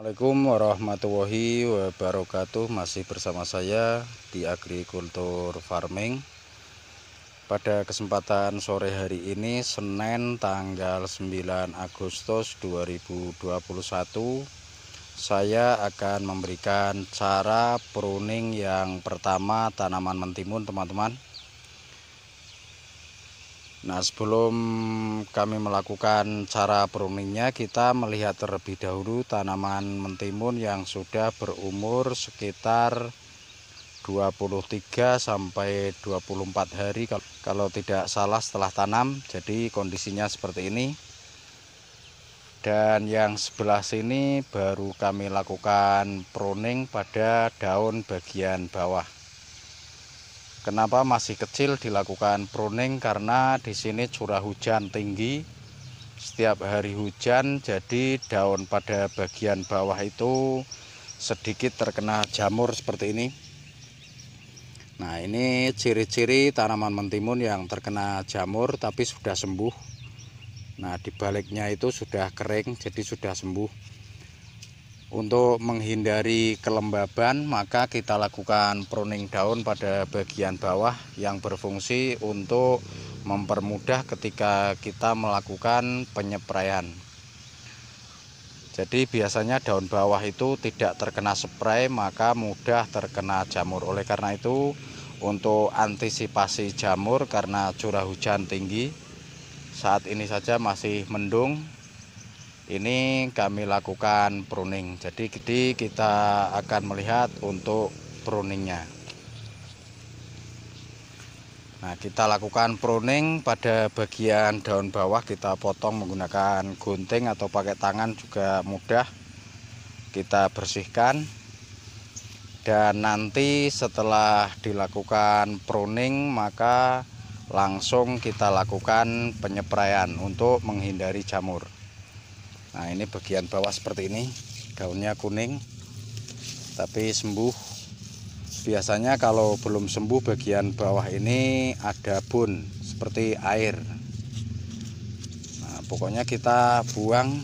Assalamualaikum warahmatullahi wabarakatuh Masih bersama saya di Agrikultur Farming Pada kesempatan sore hari ini Senin tanggal 9 Agustus 2021 Saya akan memberikan cara pruning yang pertama tanaman mentimun teman-teman Nah sebelum kami melakukan cara pruningnya kita melihat terlebih dahulu tanaman mentimun yang sudah berumur sekitar 23 sampai 24 hari kalau tidak salah setelah tanam jadi kondisinya seperti ini dan yang sebelah sini baru kami lakukan pruning pada daun bagian bawah Kenapa masih kecil dilakukan pruning? Karena di sini curah hujan tinggi. Setiap hari hujan, jadi daun pada bagian bawah itu sedikit terkena jamur seperti ini. Nah, ini ciri-ciri tanaman mentimun yang terkena jamur tapi sudah sembuh. Nah, di baliknya itu sudah kering, jadi sudah sembuh. Untuk menghindari kelembaban, maka kita lakukan pruning daun pada bagian bawah yang berfungsi untuk mempermudah ketika kita melakukan penyepraian. Jadi biasanya daun bawah itu tidak terkena spray maka mudah terkena jamur. Oleh karena itu untuk antisipasi jamur karena curah hujan tinggi saat ini saja masih mendung ini kami lakukan pruning. Jadi, jadi kita akan melihat untuk pruningnya. Nah, kita lakukan pruning pada bagian daun bawah kita potong menggunakan gunting atau pakai tangan juga mudah. Kita bersihkan. Dan nanti setelah dilakukan pruning maka langsung kita lakukan penyepraian untuk menghindari jamur. Nah ini bagian bawah seperti ini daunnya kuning tapi sembuh biasanya kalau belum sembuh bagian bawah ini ada bun seperti air nah, pokoknya kita buang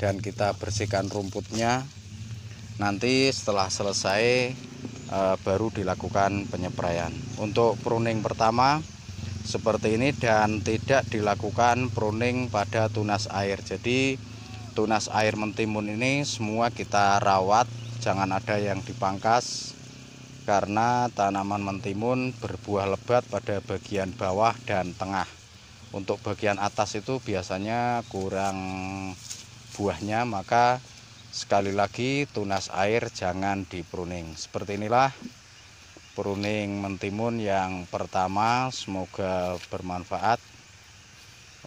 dan kita bersihkan rumputnya nanti setelah selesai eh, baru dilakukan penyeprayan untuk pruning pertama seperti ini dan tidak dilakukan pruning pada tunas air jadi tunas air mentimun ini semua kita rawat, jangan ada yang dipangkas karena tanaman mentimun berbuah lebat pada bagian bawah dan tengah. Untuk bagian atas itu biasanya kurang buahnya, maka sekali lagi tunas air jangan dipruning. Seperti inilah pruning mentimun yang pertama, semoga bermanfaat.